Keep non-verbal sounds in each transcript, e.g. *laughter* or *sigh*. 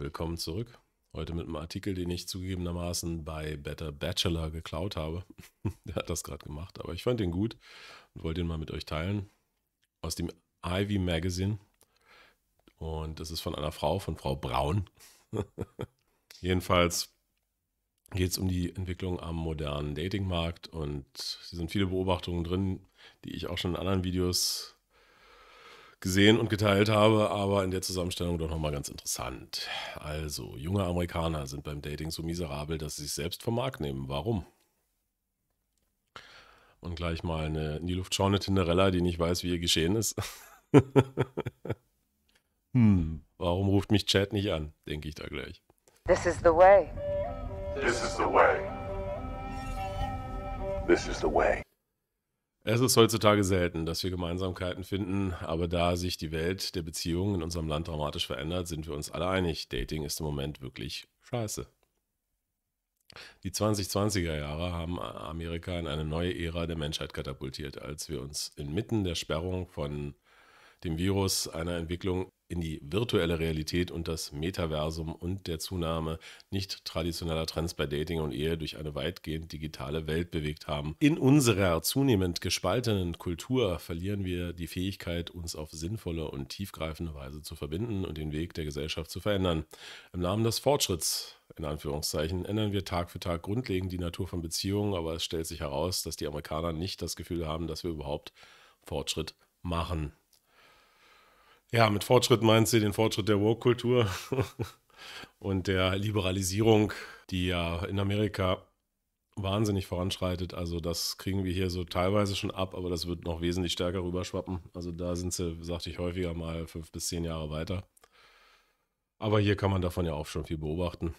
willkommen zurück. Heute mit einem Artikel, den ich zugegebenermaßen bei Better Bachelor geklaut habe. *laughs* Der hat das gerade gemacht, aber ich fand den gut und wollte ihn mal mit euch teilen. Aus dem Ivy Magazine. Und das ist von einer Frau, von Frau Braun. *laughs* Jedenfalls geht es um die Entwicklung am modernen Datingmarkt und es sind viele Beobachtungen drin, die ich auch schon in anderen Videos gesehen und geteilt habe, aber in der Zusammenstellung doch nochmal ganz interessant. Also, junge Amerikaner sind beim Dating so miserabel, dass sie sich selbst vom Markt nehmen. Warum? Und gleich mal eine in die Luft schauende Tinderella, die nicht weiß, wie ihr geschehen ist. *laughs* hm, warum ruft mich Chad nicht an? Denke ich da gleich. This is the way. This is the way. This is the way. Es ist heutzutage selten, dass wir Gemeinsamkeiten finden, aber da sich die Welt der Beziehungen in unserem Land dramatisch verändert, sind wir uns alle einig, Dating ist im Moment wirklich scheiße. Die 2020er Jahre haben Amerika in eine neue Ära der Menschheit katapultiert, als wir uns inmitten der Sperrung von dem Virus, einer Entwicklung in die virtuelle Realität und das Metaversum und der Zunahme nicht traditioneller Trends bei Dating und Ehe durch eine weitgehend digitale Welt bewegt haben. In unserer zunehmend gespaltenen Kultur verlieren wir die Fähigkeit, uns auf sinnvolle und tiefgreifende Weise zu verbinden und den Weg der Gesellschaft zu verändern. Im Namen des Fortschritts in Anführungszeichen, ändern wir Tag für Tag grundlegend die Natur von Beziehungen, aber es stellt sich heraus, dass die Amerikaner nicht das Gefühl haben, dass wir überhaupt Fortschritt machen. Ja, mit Fortschritt meint sie den Fortschritt der Woke-Kultur *laughs* und der Liberalisierung, die ja in Amerika wahnsinnig voranschreitet. Also das kriegen wir hier so teilweise schon ab, aber das wird noch wesentlich stärker rüberschwappen. Also da sind sie, sagte ich häufiger mal, fünf bis zehn Jahre weiter. Aber hier kann man davon ja auch schon viel beobachten.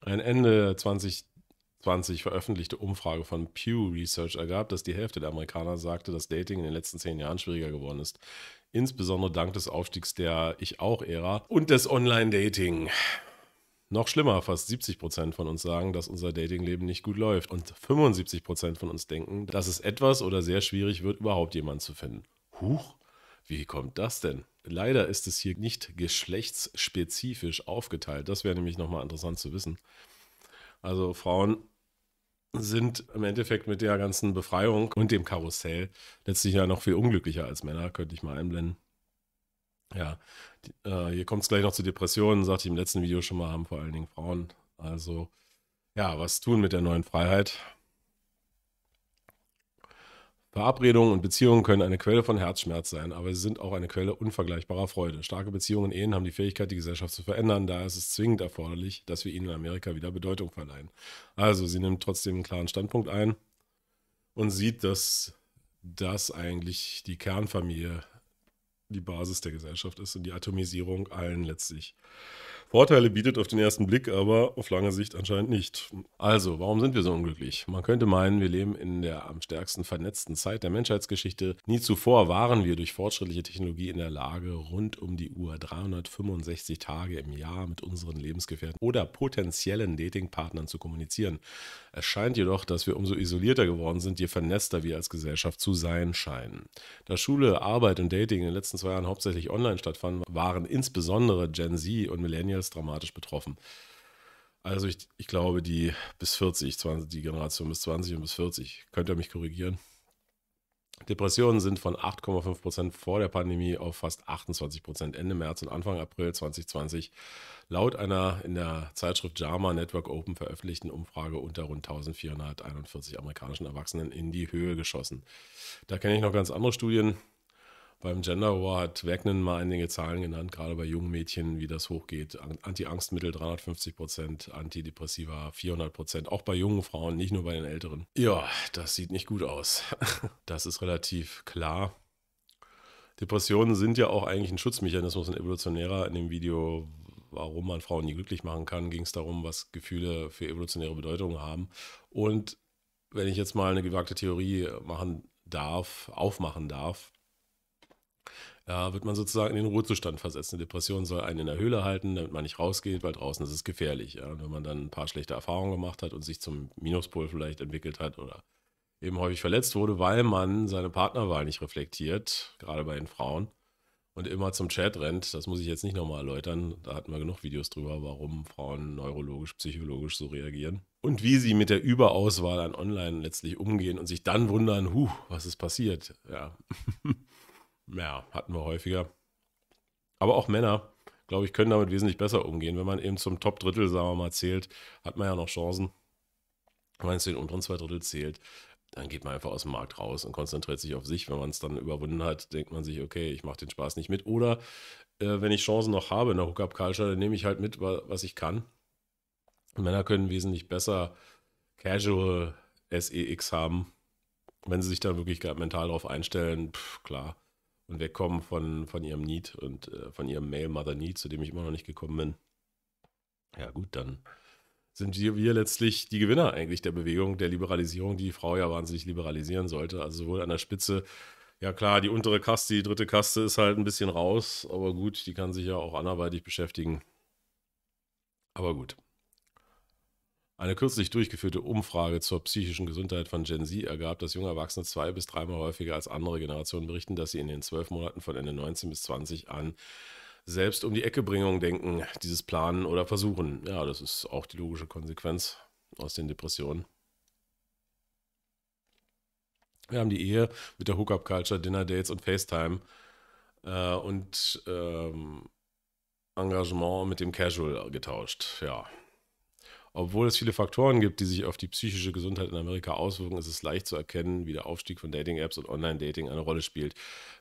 Ein Ende 2020. 2020 veröffentlichte Umfrage von Pew Research ergab, dass die Hälfte der Amerikaner sagte, dass Dating in den letzten zehn Jahren schwieriger geworden ist. Insbesondere dank des Aufstiegs der Ich auch-Ära und des Online-Dating. Noch schlimmer, fast 70% Prozent von uns sagen, dass unser Datingleben nicht gut läuft und 75% Prozent von uns denken, dass es etwas oder sehr schwierig wird, überhaupt jemanden zu finden. Huch, wie kommt das denn? Leider ist es hier nicht geschlechtsspezifisch aufgeteilt. Das wäre nämlich nochmal interessant zu wissen. Also Frauen sind im Endeffekt mit der ganzen Befreiung und dem Karussell letztlich ja noch viel unglücklicher als Männer, könnte ich mal einblenden. Ja, die, äh, hier kommt es gleich noch zu Depressionen, sagte ich im letzten Video schon mal, haben vor allen Dingen Frauen. Also, ja, was tun mit der neuen Freiheit? Verabredungen und Beziehungen können eine Quelle von Herzschmerz sein, aber sie sind auch eine Quelle unvergleichbarer Freude. Starke Beziehungen und Ehen haben die Fähigkeit, die Gesellschaft zu verändern. Daher ist es zwingend erforderlich, dass wir ihnen in Amerika wieder Bedeutung verleihen. Also, sie nimmt trotzdem einen klaren Standpunkt ein und sieht, dass das eigentlich die Kernfamilie, die Basis der Gesellschaft ist und die Atomisierung allen letztlich Vorteile bietet auf den ersten Blick, aber auf lange Sicht anscheinend nicht. Also, warum sind wir so unglücklich? Man könnte meinen, wir leben in der am stärksten vernetzten Zeit der Menschheitsgeschichte. Nie zuvor waren wir durch fortschrittliche Technologie in der Lage, rund um die Uhr 365 Tage im Jahr mit unseren Lebensgefährten oder potenziellen Datingpartnern zu kommunizieren. Es scheint jedoch, dass wir umso isolierter geworden sind, je vernetzter wir als Gesellschaft zu sein scheinen. Da Schule, Arbeit und Dating in den letzten zwei Jahren hauptsächlich online stattfanden, waren insbesondere Gen Z und Millennials Menge dramatisch betroffen. Also ich, ich glaube, die bis 40, 20, die Generation bis 20 und bis 40, könnt ihr mich korrigieren. Depressionen sind von 8,5 Prozent vor der Pandemie auf fast 28 Prozent Ende März und Anfang April 2020 laut einer in der Zeitschrift JAMA Network Open veröffentlichten Umfrage unter rund 1441 amerikanischen Erwachsenen in die Höhe geschossen. Da kenne ich noch ganz andere Studien, beim Gender War hat Wagner mal einige Zahlen genannt, gerade bei jungen Mädchen, wie das hochgeht. Anti-Angstmittel 350 Prozent, Antidepressiva 400 Prozent, auch bei jungen Frauen, nicht nur bei den Älteren. Ja, das sieht nicht gut aus. *laughs* Das ist relativ klar. Depressionen sind ja auch eigentlich ein Schutzmechanismus, ein evolutionärer. In dem Video, warum man Frauen nie glücklich machen kann, ging es darum, was Gefühle für evolutionäre Bedeutung haben. Und wenn ich jetzt mal eine gewagte Theorie machen darf, aufmachen darf, äh, wird man sozusagen in den Ruhezustand versetzt. Eine Depression soll einen in der Höhle halten, damit man nicht rausgeht, weil draußen ist es gefährlich. Ja? Und wenn man dann ein paar schlechte Erfahrungen gemacht hat und sich zum Minuspol vielleicht entwickelt hat oder eben häufig verletzt wurde, weil man seine Partnerwahl nicht reflektiert, gerade bei den Frauen, und immer zum Chat rennt, das muss ich jetzt nicht nochmal erläutern, da hatten wir genug Videos drüber, warum Frauen neurologisch, psychologisch so reagieren und wie sie mit der Überauswahl an Online letztlich umgehen und sich dann wundern, huh, was ist passiert, ja. *laughs* ja, hatten wir häufiger. Aber auch Männer, glaube ich, können damit wesentlich besser umgehen. Wenn man eben zum Top-Drittel, sagen wir mal, zählt, hat man ja noch Chancen. Wenn man zu den unteren zwei Drittel zählt, dann geht man einfach aus dem Markt raus und konzentriert sich auf sich. Wenn man es dann überwunden hat, denkt man sich, okay, ich mache den Spaß nicht mit. Oder äh, wenn ich Chancen noch habe in der Hookup-Culture, dann nehme ich halt mit, was ich kann. Männer können wesentlich besser Casual SEX haben, wenn sie sich da wirklich mental drauf einstellen. Pff, klar und wegkommen von, von ihrem Need und äh, von ihrem Male Mother Need, zu dem ich immer noch nicht gekommen bin. Ja, gut, dann sind wir, wir letztlich die Gewinner eigentlich der Bewegung, der Liberalisierung, die die Frau ja wahnsinnig liberalisieren sollte. Also sowohl an der Spitze, ja klar, die untere Kaste, die dritte Kaste ist halt ein bisschen raus, aber gut, die kann sich ja auch anderweitig beschäftigen. Aber gut. Eine kürzlich durchgeführte Umfrage zur psychischen Gesundheit von Gen Z ergab, dass junge Erwachsene zwei bis dreimal häufiger als andere Generationen berichten, dass sie in den zwölf Monaten von Ende 19 bis 20 an selbst um die Eckebringung denken, dieses planen oder versuchen. Ja, das ist auch die logische Konsequenz aus den Depressionen. Wir haben die Ehe mit der Hookup-Culture, Dinner-Dates und FaceTime äh, und ähm, Engagement mit dem Casual getauscht. Ja, obwohl es viele Faktoren gibt, die sich auf die psychische Gesundheit in Amerika auswirken, ist es leicht zu erkennen, wie der Aufstieg von Dating-Apps und Online-Dating eine Rolle spielt.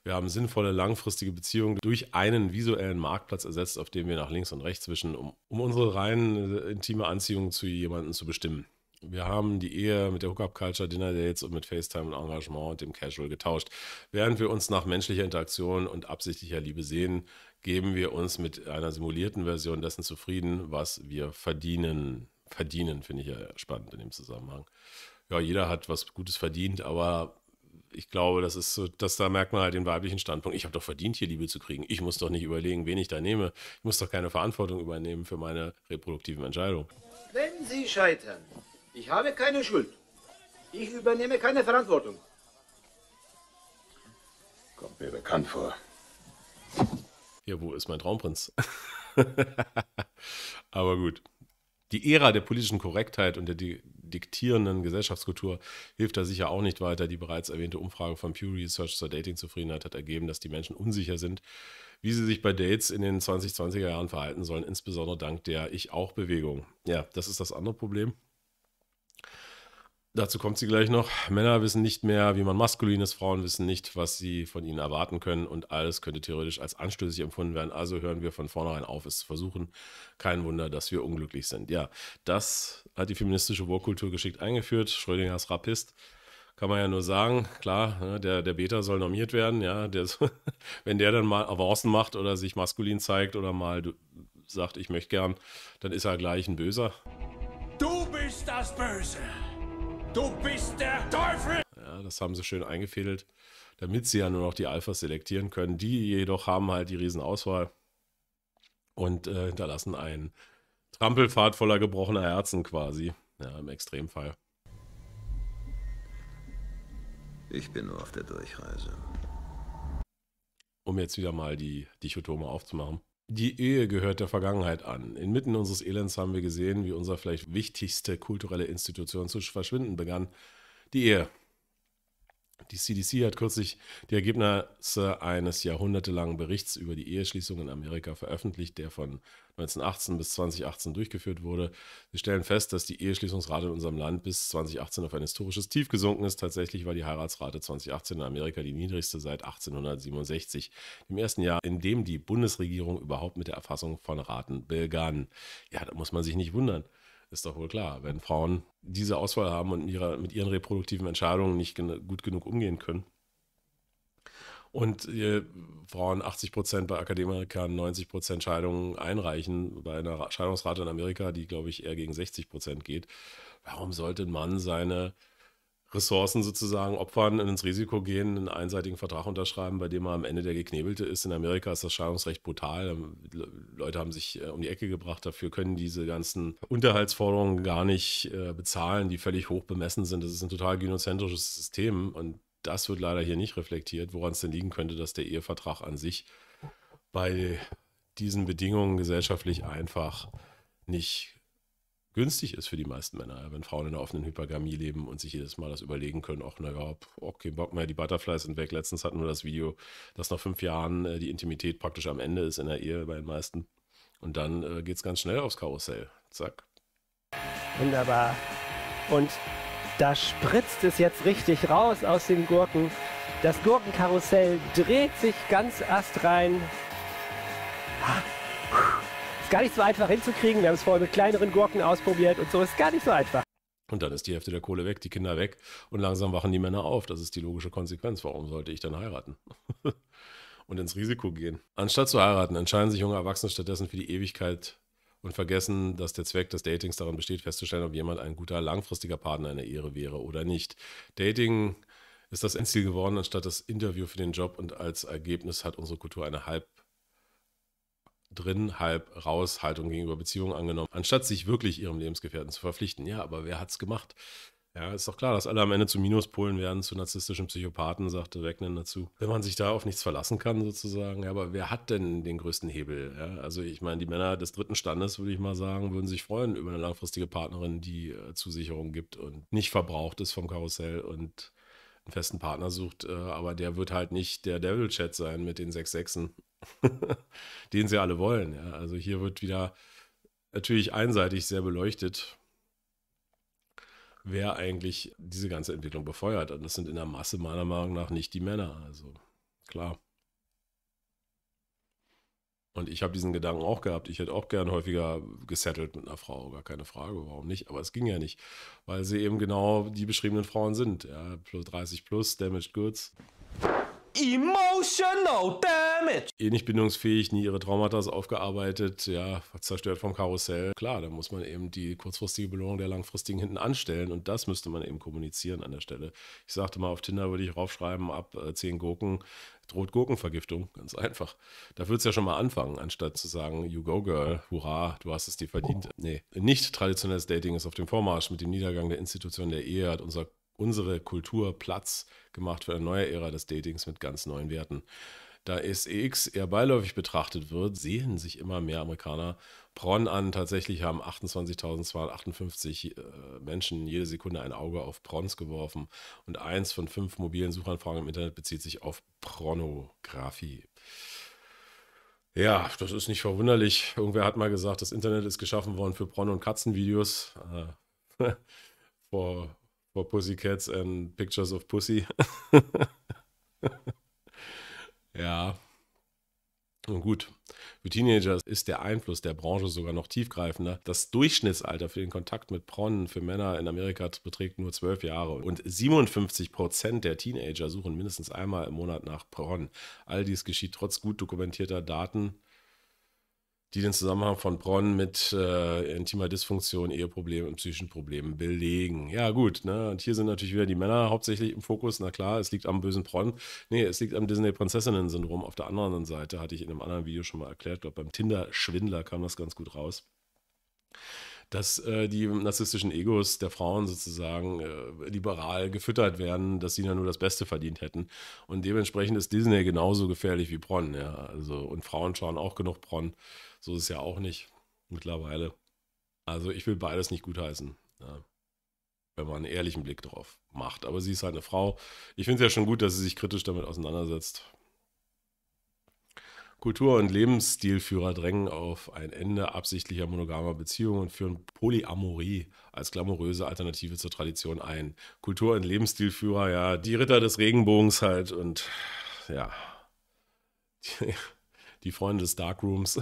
Wir haben sinnvolle, langfristige Beziehungen durch einen visuellen Marktplatz ersetzt, auf dem wir nach links und rechts wischen, um, um unsere rein äh, intime Anziehung zu jemandem zu bestimmen. Wir haben die Ehe mit der Hookup-Culture, Dinner-Dates und mit FaceTime und Engagement und dem Casual getauscht. Während wir uns nach menschlicher Interaktion und absichtlicher Liebe sehen, geben wir uns mit einer simulierten Version dessen zufrieden, was wir verdienen verdienen, finde ich ja spannend in dem Zusammenhang. Ja, jeder hat was Gutes verdient, aber ich glaube, das ist so, dass da merkt man halt den weiblichen Standpunkt. Ich habe doch verdient, hier Liebe zu kriegen. Ich muss doch nicht überlegen, wen ich da nehme. Ich muss doch keine Verantwortung übernehmen für meine reproduktiven Entscheidungen. Wenn Sie scheitern, ich habe keine Schuld. Ich übernehme keine Verantwortung. Kommt mir bekannt vor. Ja, wo ist mein Traumprinz? *laughs* Aber gut die Ära der politischen Korrektheit und der di diktierenden Gesellschaftskultur hilft da sicher auch nicht weiter. Die bereits erwähnte Umfrage von Pew Research zur Datingzufriedenheit hat ergeben, dass die Menschen unsicher sind, wie sie sich bei Dates in den 2020er Jahren verhalten sollen, insbesondere dank der Ich-Auch-Bewegung. Ja, das ist das andere Problem. Dazu kommt sie gleich noch. Männer wissen nicht mehr, wie man maskulin ist. Frauen wissen nicht, was sie von ihnen erwarten können. Und alles könnte theoretisch als anstößig empfunden werden. Also hören wir von vornherein auf, es zu versuchen. Kein Wunder, dass wir unglücklich sind. Ja, das hat die feministische Wohlkultur geschickt eingeführt. Schrödingers Rapist. Kann man ja nur sagen, klar, ne, der, der Beta soll normiert werden, ja. Der, *laughs* wenn der dann mal Avancen macht oder sich maskulin zeigt oder mal sagt, ich möchte gern, dann ist er gleich ein Böser. Du bist das Böse. Du bist der Teufel! Ja, das haben sie schön eingefädelt, damit sie ja nur noch die Alphas selektieren können. Die jedoch haben halt die Riesenauswahl und äh, hinterlassen einen Trampelfahrt voller gebrochener Herzen quasi. Ja, im Extremfall. Ich bin nur auf der Durchreise. Um jetzt wieder mal die Dichotome aufzumachen. Die Ehe gehört der Vergangenheit an. Inmitten unseres Elends haben wir gesehen, wie unsere vielleicht wichtigste kulturelle Institution zu verschwinden begann. Die Ehe. Die CDC hat kürzlich die Ergebnisse eines jahrhundertelangen Berichts über die Eheschließung in Amerika veröffentlicht, der von 1918 bis 2018 durchgeführt wurde. Wir stellen fest, dass die Eheschließungsrate in unserem Land bis 2018 auf ein historisches Tief gesunken ist. Tatsächlich war die Heiratsrate 2018 in Amerika die niedrigste seit 1867, dem ersten Jahr, in dem die Bundesregierung überhaupt mit der Erfassung von Raten begann. Ja, da muss man sich nicht wundern. Ist doch wohl klar, wenn Frauen diese Auswahl haben und mit, mit ihren reproduktiven Entscheidungen nicht gen gut genug umgehen können. Und äh, Frauen 80 Prozent bei Akademikern, 90 Prozent Scheidungen einreichen, bei einer Scheidungsrate in Amerika, die, glaube ich, eher gegen 60 Prozent geht. Warum sollte ein Mann seine Ressourcen sozusagen opfern und ins Risiko gehen, einen einseitigen Vertrag unterschreiben, bei dem man am Ende der Geknebelte ist. In Amerika ist das Scheidungsrecht brutal. Leute haben sich äh, um die Ecke gebracht. Dafür können diese ganzen Unterhaltsforderungen gar nicht äh, bezahlen, die völlig hoch bemessen sind. Das ist ein total gynozentrisches System und das wird leider hier nicht reflektiert, woran es denn liegen könnte, dass der Ehevertrag an sich bei diesen Bedingungen gesellschaftlich einfach nicht günstig ist für die meisten Männer, wenn Frauen in einer offenen Hypergamie leben und sich jedes Mal das überlegen können, ach naja, okay, Bock mehr, die Butterflies sind weg. Letztens hatten wir das Video, dass nach fünf Jahren äh, die Intimität praktisch am Ende ist in der Ehe bei den meisten. Und dann äh, geht es ganz schnell aufs Karussell. Zack. Wunderbar. Und da spritzt es jetzt richtig raus aus den Gurken. Das Gurkenkarussell dreht sich ganz astrein. Ah. Ist gar nicht so einfach hinzukriegen. Wir haben es vorher mit kleineren Gurken ausprobiert und so. Ist gar nicht so einfach. Und dann ist die Hälfte der Kohle weg, die Kinder weg und langsam wachen die Männer auf. Das ist die logische Konsequenz. Warum sollte ich dann heiraten? *laughs* und ins Risiko gehen. Anstatt zu heiraten, entscheiden sich junge Erwachsene stattdessen für die Ewigkeit und vergessen, dass der Zweck des Datings darin besteht, festzustellen, ob jemand ein guter langfristiger Partner in der Ehre wäre oder nicht. Dating ist das Endziel geworden, anstatt das Interview für den Job und als Ergebnis hat unsere Kultur eine halb drin, halb raus Haltung gegenüber Beziehungen angenommen, anstatt sich wirklich ihrem Lebensgefährten zu verpflichten. Ja, aber wer hat's gemacht? Ja, ist doch klar, dass alle am Ende zu Minuspolen werden, zu narzisstischen Psychopathen, sagte Wegnen dazu. Wenn man sich da auf nichts verlassen kann, sozusagen. Ja, aber wer hat denn den größten Hebel? Ja, also, ich meine, die Männer des dritten Standes, würde ich mal sagen, würden sich freuen über eine langfristige Partnerin, die äh, Zusicherung gibt und nicht verbraucht ist vom Karussell und einen festen Partner sucht. Äh, aber der wird halt nicht der Devil-Chat sein mit den sechs Sechsen *laughs* den sie alle wollen. Ja. Also hier wird wieder natürlich einseitig sehr beleuchtet, wer eigentlich diese ganze Entwicklung befeuert. Und das sind in der Masse meiner Meinung nach nicht die Männer. Also klar. Und ich habe diesen Gedanken auch gehabt. Ich hätte auch gern häufiger gesettelt mit einer Frau, gar keine Frage, warum nicht? Aber es ging ja nicht, weil sie eben genau die beschriebenen Frauen sind. Ja, plus 30 plus, damaged goods. Emotional Damage. Eh nicht bindungsfähig, nie ihre Traumata aufgearbeitet, ja, zerstört vom Karussell. Klar, da muss man eben die kurzfristige Belohnung der langfristigen hinten anstellen und das müsste man eben kommunizieren an der Stelle. Ich sagte mal, auf Tinder würde ich raufschreiben, ab äh, 10 Gurken droht Gurkenvergiftung, ganz einfach. Da würde es ja schon mal anfangen, anstatt zu sagen, you go girl, hurra, du hast es dir verdient. Oh. Nee, nicht traditionelles Dating ist auf dem Vormarsch. Mit dem Niedergang der Institution der Ehe hat unser unsere Kultur Platz gemacht für eine neue Ära des Datings mit ganz neuen Werten. Da SEX eher beiläufig betrachtet wird, sehen sich immer mehr Amerikaner Porn an. Tatsächlich haben 28.258 äh, Menschen jede Sekunde ein Auge auf Prons geworfen und eins von fünf mobilen Suchanfragen im Internet bezieht sich auf Pornografie. Ja, das ist nicht verwunderlich. Irgendwer hat mal gesagt, das Internet ist geschaffen worden für Porno- und Katzenvideos. Äh, *laughs* vor for Pussycats and Pictures of Pussy. *laughs* ja. Und gut, für Teenager ist der Einfluss der Branche sogar noch tiefgreifender. Das Durchschnittsalter für den Kontakt mit Pronnen für Männer in Amerika beträgt nur zwölf Jahre und 57 Prozent der Teenager suchen mindestens einmal im Monat nach Pronnen. All dies geschieht trotz gut dokumentierter Daten die den Zusammenhang von Bronn mit äh, intimer Dysfunktion, Eheproblemen und psychischen Problemen belegen. Ja, gut, ne? Und hier sind natürlich wieder die Männer hauptsächlich im Fokus. Na klar, es liegt am bösen Bronn. Nee, es liegt am Disney-Prinzessinnen-Syndrom. Auf der anderen Seite hatte ich in einem anderen Video schon mal erklärt, glaube beim Tinder-Schwindler kam das ganz gut raus dass äh, die narzisstischen Egos der Frauen sozusagen äh, liberal gefüttert werden, dass sie dann nur das Beste verdient hätten. Und dementsprechend ist Disney genauso gefährlich wie Bronn. Ja? Also, und Frauen schauen auch genug Bronn. So ist es ja auch nicht mittlerweile. Also ich will beides nicht gutheißen, ja, wenn man einen ehrlichen Blick drauf macht. Aber sie ist halt eine Frau. Ich finde es ja schon gut, dass sie sich kritisch damit auseinandersetzt. Kultur- und Lebensstilführer drängen auf ein Ende absichtlicher monogamer Beziehungen und führen Polyamorie als glamouröse Alternative zur Tradition ein. Kultur- und Lebensstilführer, ja, die Ritter des Regenbogens halt und ja, *laughs* die, die Freunde des Darkrooms.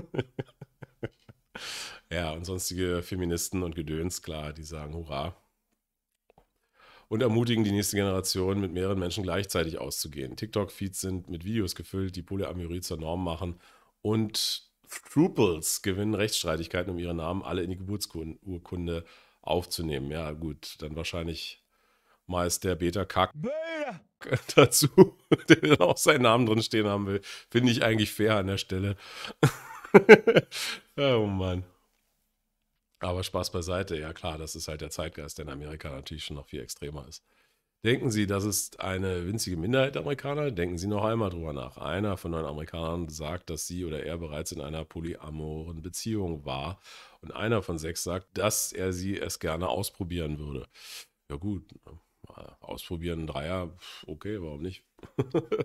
*laughs* ja, und sonstige Feministen und Gedöns, klar, die sagen Hurra. Und ermutigen die nächste Generation, mit mehreren Menschen gleichzeitig auszugehen. TikTok-Feeds sind mit Videos gefüllt, die Polyamorie zur Norm machen. Und Truples gewinnen Rechtsstreitigkeiten, um ihre Namen alle in die Geburtsurkunde aufzunehmen. Ja, gut, dann wahrscheinlich meist der Beta Kack *laughs* dazu, der auch seinen Namen drin stehen haben will. Finde ich eigentlich fair an der Stelle. *laughs* oh Mann. Aber Spaß beiseite, ja klar, das ist halt der Zeitgeist, der in Amerika natürlich schon noch viel extremer ist. Denken Sie, das ist eine winzige Minderheit Amerikaner? Denken Sie noch einmal drüber nach. Einer von neun Amerikanern sagt, dass sie oder er bereits in einer polyamoren Beziehung war. Und einer von sechs sagt, dass er sie es gerne ausprobieren würde. Ja, gut, ne? ausprobieren, Dreier, okay, warum nicht? *laughs*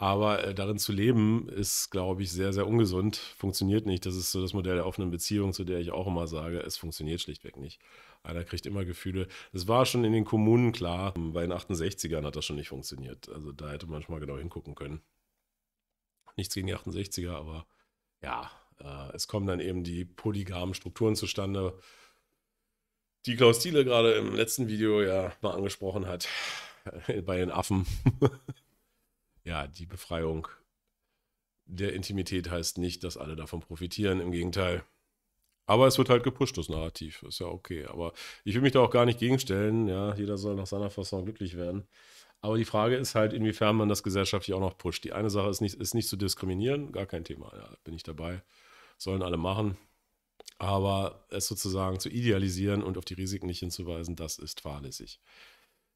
Aber äh, darin zu leben, ist, glaube ich, sehr, sehr ungesund. Funktioniert nicht. Das ist so das Modell der offenen Beziehung, zu der ich auch immer sage, es funktioniert schlichtweg nicht. Einer kriegt immer Gefühle. Es war schon in den Kommunen klar. Bei den 68ern hat das schon nicht funktioniert. Also da hätte man schon mal genau hingucken können. Nichts gegen die 68er, aber ja, äh, es kommen dann eben die polygamen Strukturen zustande, die Klaus Thiele gerade im letzten Video ja mal angesprochen hat. Äh, bei den Affen. *laughs* ja, die Befreiung der Intimität heißt nicht, dass alle davon profitieren, im Gegenteil. Aber es wird halt gepusht, das Narrativ. Ist ja okay. Aber ich will mich da auch gar nicht gegenstellen. Ja, jeder soll nach seiner Fassung glücklich werden. Aber die Frage ist halt, inwiefern man das gesellschaftlich auch noch pusht. Die eine Sache ist nicht, ist nicht zu diskriminieren, gar kein Thema. Ja, bin ich dabei. Sollen alle machen. Aber es sozusagen zu idealisieren und auf die Risiken nicht hinzuweisen, das ist fahrlässig.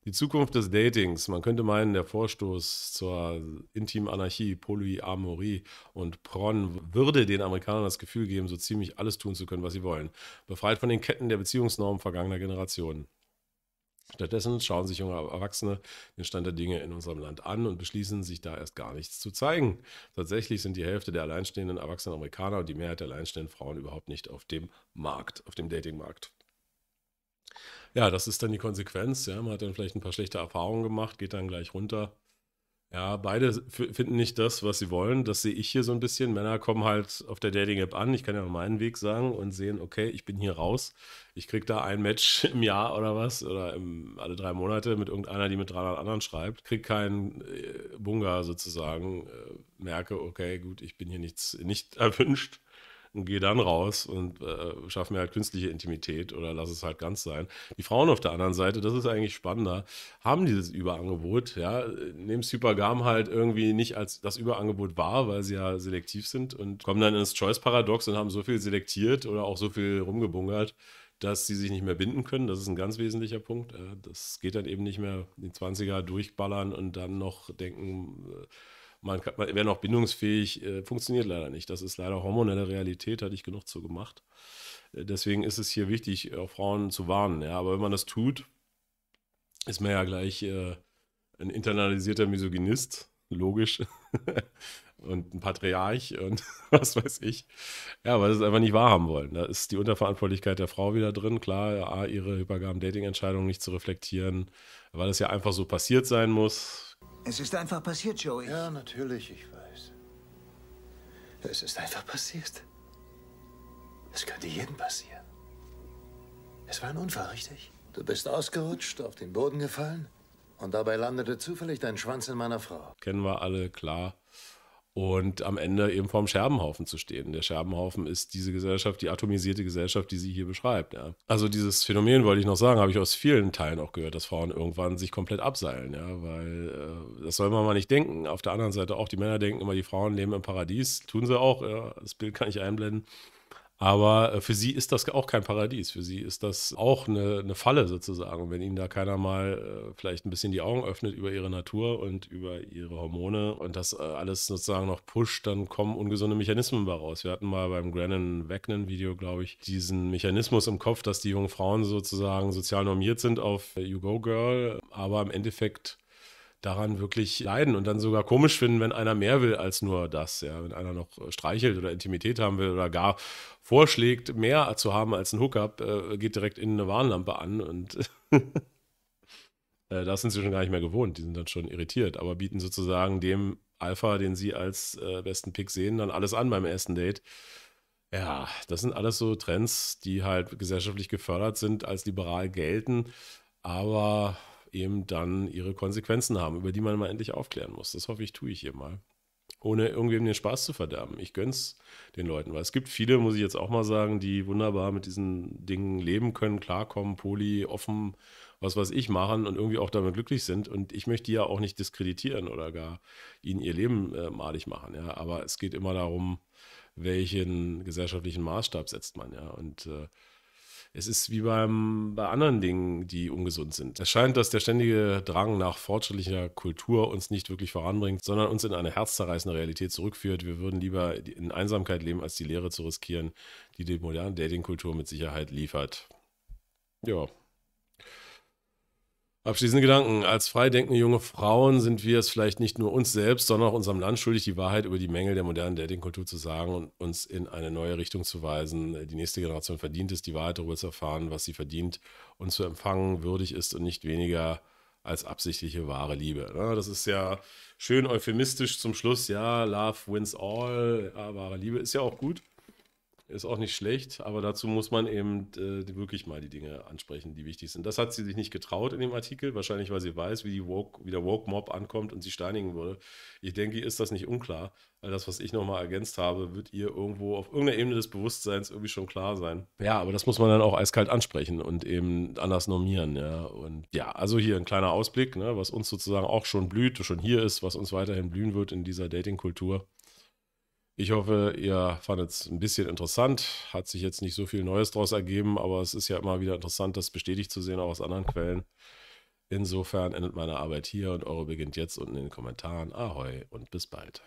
Die Zukunft des Datings. Man könnte meinen, der Vorstoß zur intimen Anarchie, Polyamorie und Pron würde den Amerikanern das Gefühl geben, so ziemlich alles tun zu können, was sie wollen. Befreit von den Ketten der Beziehungsnormen vergangener Generationen. Stattdessen schauen sich junge Erwachsene den Stand der Dinge in unserem Land an und beschließen, sich da erst gar nichts zu zeigen. Tatsächlich sind die Hälfte der alleinstehenden erwachsenen Amerikaner und die Mehrheit der alleinstehenden Frauen überhaupt nicht auf dem Markt, auf dem Datingmarkt. Ja, das ist dann die Konsequenz. Ja. Man hat dann vielleicht ein paar schlechte Erfahrungen gemacht, geht dann gleich runter. Ja, beide finden nicht das, was sie wollen. Das sehe ich hier so ein bisschen. Männer kommen halt auf der Dating-App an, ich kann ja auch meinen Weg sagen und sehen, okay, ich bin hier raus. Ich kriege da ein Match *laughs* im Jahr oder was oder im, alle drei Monate mit irgendeiner, die mit 300 anderen schreibt. Kriege keinen äh, Bunga sozusagen. Äh, merke, okay, gut, ich bin hier nichts, nicht *laughs* erwünscht und gehe dann raus und äh, schaffe mir halt künstliche Intimität oder lass es halt ganz sein. Die Frauen auf der anderen Seite, das ist eigentlich spannender, haben dieses Überangebot, ja, nehmen es Hypergam halt irgendwie nicht als das Überangebot wahr, weil sie ja selektiv sind und kommen dann ins Choice-Paradox und haben so viel selektiert oder auch so viel rumgebungert, dass sie sich nicht mehr binden können. Das ist ein ganz wesentlicher Punkt. Äh, das geht dann eben nicht mehr, die 20er durchballern und dann noch denken, äh, man, man wäre noch bindungsfähig, äh, funktioniert leider nicht. Das ist leider hormonelle Realität, hatte ich genug zu gemacht. Äh, deswegen ist es hier wichtig, auch Frauen zu warnen. Ja? Aber wenn man das tut, ist man ja gleich äh, ein internalisierter Misogynist, logisch. *laughs* und ein Patriarch und *laughs* was weiß ich. Ja, weil sie es einfach nicht wahrhaben wollen. Da ist die Unterverantwortlichkeit der Frau wieder drin. Klar, A, ihre hypergamen Dating-Entscheidung nicht zu reflektieren, weil es ja einfach so passiert sein muss es ist einfach passiert, Joey. Ja, natürlich, ich weiß. Es ist einfach passiert. Es könnte jedem passieren. Es war ein Unfall, richtig? Du bist ausgerutscht, auf den Boden gefallen und dabei landete zufällig dein Schwanz in meiner Frau. Kennen wir alle, klar und am Ende eben vorm Scherbenhaufen zu stehen. Der Scherbenhaufen ist diese Gesellschaft, die atomisierte Gesellschaft, die sie hier beschreibt. Ja. Also dieses Phänomen wollte ich noch sagen, habe ich aus vielen Teilen auch gehört, dass Frauen irgendwann sich komplett abseilen, ja, weil äh, das soll man mal nicht denken. Auf der anderen Seite auch die Männer denken immer, die Frauen leben im Paradies, tun sie auch. Ja. Das Bild kann ich einblenden. Aber äh, für sie ist das auch kein Paradies. Für sie ist das auch eine, eine Falle sozusagen. wenn ihnen da keiner mal äh, vielleicht ein bisschen die Augen öffnet über ihre Natur und über ihre Hormone und das äh, alles sozusagen noch pusht, dann kommen ungesunde Mechanismen raus. Wir hatten mal beim Grennan Wegnen Video, glaube ich, diesen Mechanismus im Kopf, dass die jungen Frauen sozusagen sozial normiert sind auf äh, You Go Girl, aber im Endeffekt daran wirklich leiden und dann sogar komisch finden, wenn einer mehr will als nur das. Ja? Wenn einer noch äh, streichelt oder Intimität haben will oder gar vorschlägt, mehr zu haben als ein Hookup, äh, geht direkt in eine Warnlampe an und *laughs* äh, das sind sie schon gar nicht mehr gewohnt. Die sind dann schon irritiert, aber bieten sozusagen dem Alpha, den sie als besten Pick sehen, dann alles an beim ersten Date. Ja, das sind alles so Trends, die halt gesellschaftlich gefördert sind, als liberal gelten, aber eben dann ihre Konsequenzen haben, über die man mal endlich aufklären muss. Das hoffe ich, tue ich hier mal. Ohne irgendwem den Spaß zu verderben. Ich gönn's den Leuten, weil es gibt viele, muss ich jetzt auch mal sagen, die wunderbar mit diesen Dingen leben können, klarkommen, poli, offen, was weiß ich, machen und irgendwie auch damit glücklich sind. Und ich möchte die ja auch nicht diskreditieren oder gar ihnen ihr Leben äh, malig machen. Ja? Aber es geht immer darum, welchen gesellschaftlichen Maßstab setzt man, ja. Und äh, es ist wie beim, bei anderen Dingen, die ungesund sind. Es scheint, dass der ständige Drang nach fortschrittlicher Kultur uns nicht wirklich voranbringt, sondern uns in eine herzzerreißende Realität zurückführt. Wir würden lieber in Einsamkeit leben, als die Lehre zu riskieren, die die moderne Datingkultur mit Sicherheit liefert. Ja, Abschließende Gedanken. Als freidenkende junge Frauen sind wir es vielleicht nicht nur uns selbst, sondern auch unserem Land schuldig, die Wahrheit über die Mängel der modernen Datingkultur zu sagen und uns in eine neue Richtung zu weisen. Die nächste Generation verdient es, die Wahrheit darüber zu erfahren, was sie verdient und zu empfangen würdig ist und nicht weniger als absichtliche wahre Liebe. Das ist ja schön euphemistisch zum Schluss. Ja, Love wins all. Ja, wahre Liebe ist ja auch gut. Ist auch nicht schlecht, aber dazu muss man eben äh, wirklich mal die Dinge ansprechen, die wichtig sind. Das hat sie sich nicht getraut in dem Artikel, wahrscheinlich weil sie weiß, wie, die Woke, wie der Woke-Mob ankommt und sie steinigen würde. Ich denke, ihr ist das nicht unklar, weil das, was ich nochmal ergänzt habe, wird ihr irgendwo auf irgendeiner Ebene des Bewusstseins irgendwie schon klar sein. Ja, aber das muss man dann auch eiskalt ansprechen und eben anders normieren. Ja? Und ja, also hier ein kleiner Ausblick, ne, was uns sozusagen auch schon blüht, schon hier ist, was uns weiterhin blühen wird in dieser Dating-Kultur. Ich hoffe, ihr fandet es ein bisschen interessant. Hat sich jetzt nicht so viel Neues daraus ergeben, aber es ist ja immer wieder interessant, das bestätigt zu sehen, auch aus anderen Quellen. Insofern endet meine Arbeit hier und eure beginnt jetzt unten in den Kommentaren. Ahoi und bis bald.